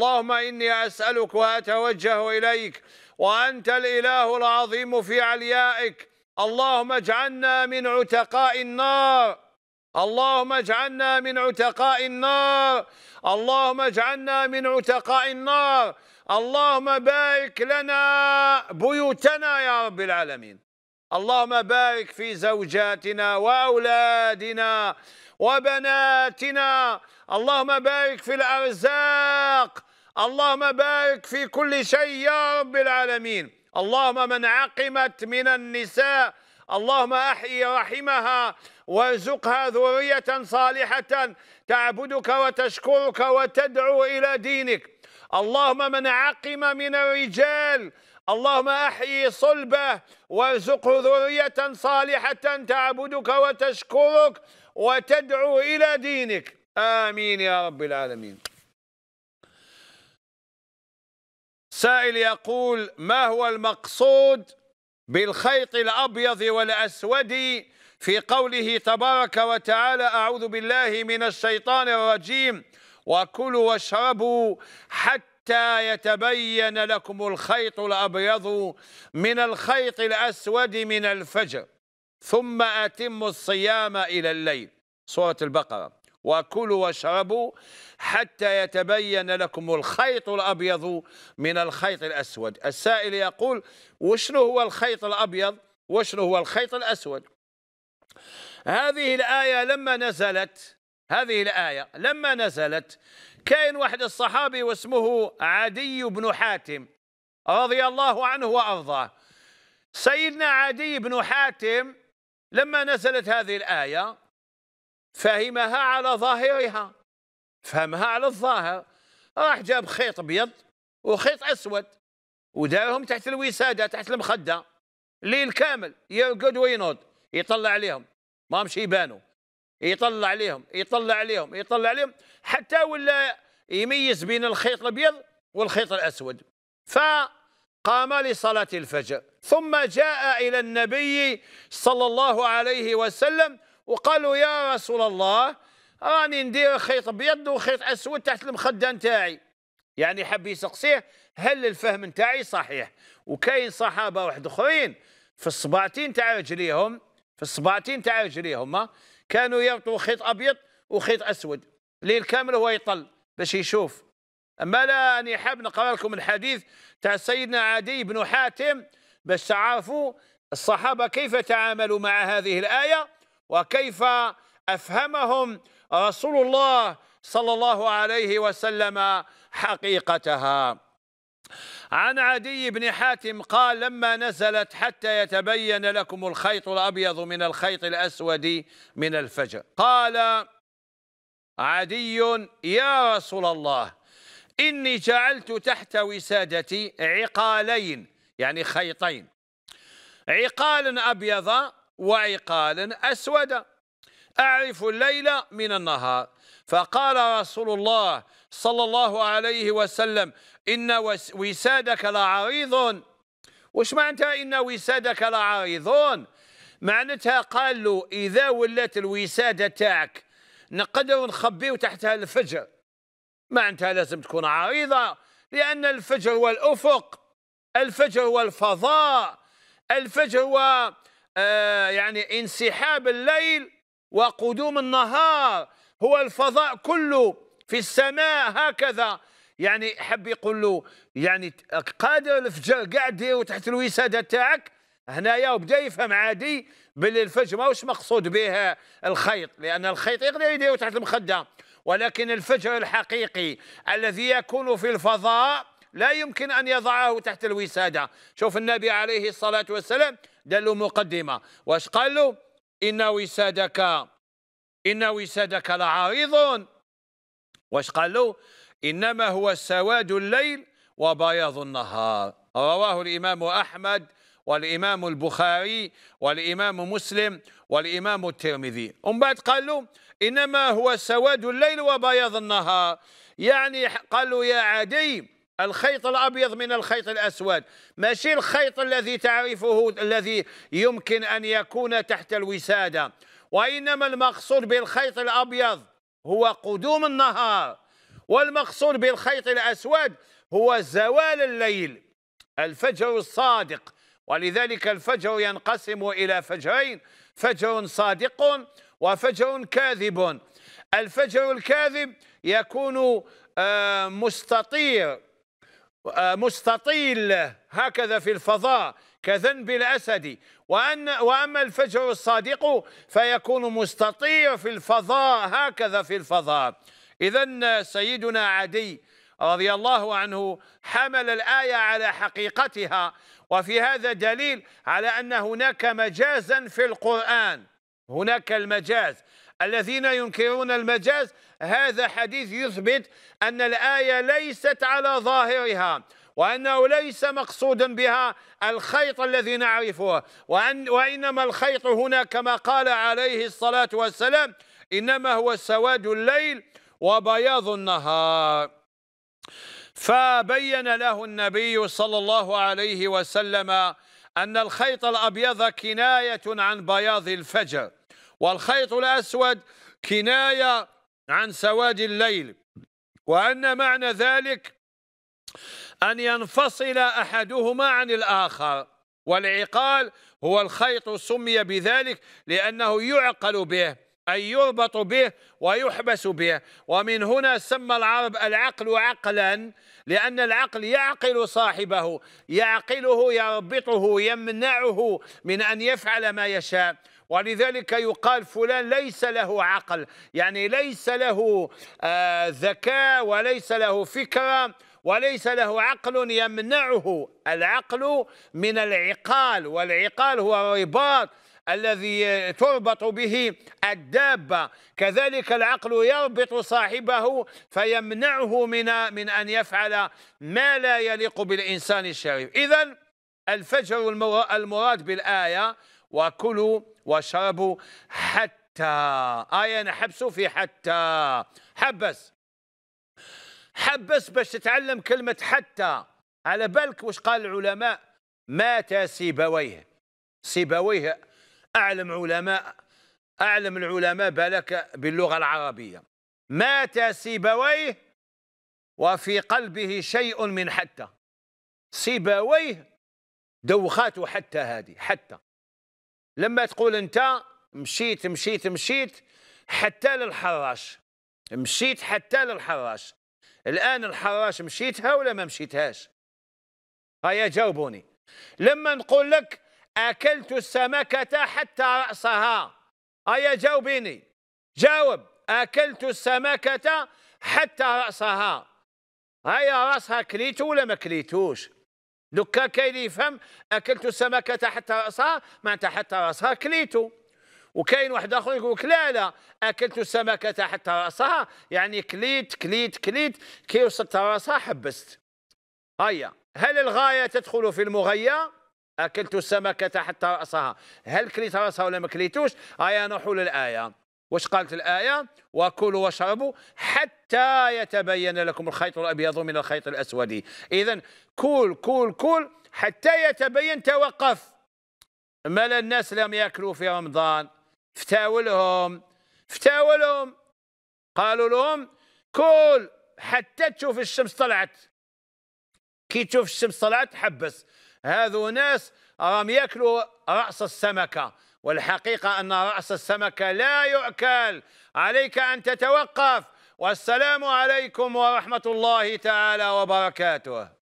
اللهم إني أسألك وأتوجه إليك وأنت الإله العظيم في عليائك اللهم اجعلنا من عتقاء النار اللهم اجعلنا من عتقاء النار اللهم اجعلنا من عتقاء النار اللهم بارك لنا بيوتنا يا رب العالمين اللهم بارك في زوجاتنا وأولادنا وبناتنا اللهم بارك في الأرزاق اللهم بارك في كل شيء يا رب العالمين اللهم من عقمت من النساء اللهم احيي رحمها وارزقها ذرية صالحة تعبدك وتشكرك وتدعو إلى دينك اللهم من عقم من الرجال اللهم احيي صلبه وارزقه ذرية صالحة تعبدك وتشكرك وتدعو إلى دينك آمين يا رب العالمين سائل يقول ما هو المقصود بالخيط الأبيض والأسود في قوله تبارك وتعالى أعوذ بالله من الشيطان الرجيم وكلوا واشربوا حتى يتبين لكم الخيط الأبيض من الخيط الأسود من الفجر ثم أتموا الصيام إلى الليل سورة البقرة وكلوا واشربوا حتى يتبين لكم الخيط الأبيض من الخيط الأسود السائل يقول وشنو هو الخيط الأبيض وشنو هو الخيط الأسود هذه الآية لما نزلت هذه الآية لما نزلت كاين واحد الصحابي واسمه عدي بن حاتم رضي الله عنه وأرضاه سيدنا عدي بن حاتم لما نزلت هذه الآية فهمها على ظاهرها فهمها على الظاهر راح جاب خيط ابيض وخيط اسود ودارهم تحت الوساده تحت المخده ليل كامل يرقد وينوض يطلع عليهم ما مش يبانوا يطلع عليهم يطلع عليهم يطلع عليهم حتى ولا يميز بين الخيط الابيض والخيط الاسود فقام لصلاه الفجر ثم جاء الى النبي صلى الله عليه وسلم وقالوا يا رسول الله راني ندير خيط ابيض وخيط اسود تحت المخده نتاعي يعني حب يسقسيه هل الفهم نتاعي صحيح وكاين صحابه واحد اخرين في الصباعتين تاع رجليهم في الصباعتين تاع رجليهم كانوا يربطوا خيط ابيض وخيط اسود ليل كامل هو يطل باش يشوف اما لا اني حاب نقرا لكم الحديث تاع سيدنا عدي بن حاتم باش تعرفوا الصحابه كيف تعاملوا مع هذه الايه وكيف أفهمهم رسول الله صلى الله عليه وسلم حقيقتها عن عدي بن حاتم قال لما نزلت حتى يتبين لكم الخيط الأبيض من الخيط الأسود من الفجر قال عدي يا رسول الله إني جعلت تحت وسادتي عقالين يعني خيطين عقالا أبيضا وعقالا أسودا أعرف الليل من النهار فقال رسول الله صلى الله عليه وسلم إن وسادك لعريض وش معناتها إن وسادك لعريض معناتها قال له إذا ولات الوسادة تاعك نقدر نخبيه تحتها الفجر معناتها لازم تكون عريضة لأن الفجر والأفق الفجر والفضاء الفجر هو آه، يعني انسحاب الليل وقدوم النهار هو الفضاء كله في السماء هكذا يعني حب يقول له يعني قادر الفجر قاعد ديرو تحت الوساده تاعك هنايا وبدا يفهم عادي باللي الفجر ماهوش مقصود به الخيط لان الخيط يقدر يديرو تحت المخده ولكن الفجر الحقيقي الذي يكون في الفضاء لا يمكن ان يضعه تحت الوساده شوف النبي عليه الصلاه والسلام دار له مقدمه واش قال له ان وسادك ان وسادك لعريض واش قال له انما هو سواد الليل وبياض النهار رواه الامام احمد والامام البخاري والامام مسلم والامام الترمذي ومن بعد قال له انما هو سواد الليل وبياض النهار يعني قال له يا عدي الخيط الأبيض من الخيط الأسود ماشي الخيط الذي تعرفه الذي يمكن أن يكون تحت الوسادة وإنما المقصود بالخيط الأبيض هو قدوم النهار والمقصود بالخيط الأسود هو زوال الليل الفجر الصادق ولذلك الفجر ينقسم إلى فجرين فجر صادق وفجر كاذب الفجر الكاذب يكون آه، مستطير مستطيل هكذا في الفضاء كذنب الأسد وأن وأما الفجر الصادق فيكون مستطيع في الفضاء هكذا في الفضاء إذا سيدنا عدي رضي الله عنه حمل الآية على حقيقتها وفي هذا دليل على أن هناك مجازا في القرآن هناك المجاز الذين ينكرون المجاز هذا حديث يثبت أن الآية ليست على ظاهرها وأنه ليس مقصودا بها الخيط الذي نعرفه وأن وإنما الخيط هنا كما قال عليه الصلاة والسلام إنما هو سواد الليل وبياض النهار فبين له النبي صلى الله عليه وسلم أن الخيط الأبيض كناية عن بياض الفجر والخيط الأسود كناية عن سواد الليل وأن معنى ذلك أن ينفصل أحدهما عن الآخر والعقال هو الخيط سمي بذلك لأنه يعقل به أي يربط به ويحبس به ومن هنا سمى العرب العقل عقلا لأن العقل يعقل صاحبه يعقله يربطه يمنعه من أن يفعل ما يشاء ولذلك يقال فلان ليس له عقل يعني ليس له آه، ذكاء وليس له فكرة وليس له عقل يمنعه العقل من العقال والعقال هو رباط الذي تربط به الدابة كذلك العقل يربط صاحبه فيمنعه من من أن يفعل ما لا يليق بالإنسان الشريف إذا الفجر المراد بالآية وكلوا واشربوا حتى آية أنا حبسوا في حتى حبس حبس باش تتعلم كلمة حتى على بالك واش قال العلماء مات سيبويه سيبويه أعلم علماء أعلم العلماء بالك باللغة العربية مات سيبويه وفي قلبه شيء من حتى سيبويه دوخاته حتى هذه حتى لما تقول انت مشيت مشيت مشيت حتى للحراش مشيت حتى للحراش الان الحراش مشيتها ولا ما مشيتهاش هيا جاوبوني لما نقول لك اكلت السمكه حتى راسها هيا جاوبيني جاوب اكلت السمكه حتى راسها هيا راسها كليتو ولا ما كليتوش دوكا كاين اللي يفهم اكلت السمكه حتى راسها معناتها حتى راسها كليتو وكاين واحد اخر يقول لك لا لا اكلت السمكه حتى راسها يعني كليت كليت كليت كي وصلت راسها حبست هيا هل الغايه تدخل في المغيه اكلت السمكه حتى راسها هل كليت راسها ولا ما كليتوش هيا نحول الايه واش قالت الآية وكلوا واشربوا حتى يتبين لكم الخيط الأبيض من الخيط الأسود إذا كل كل كل حتى يتبين توقف مال الناس لم يأكلوا في رمضان فتاولهم فتاولهم قالوا لهم كل حتى تشوف الشمس طلعت كي تشوف الشمس طلعت حبس هذو ناس راهم ياكلوا راس السمكه والحقيقة أن رأس السمكة لا يؤكل عليك أن تتوقف والسلام عليكم ورحمة الله تعالى وبركاته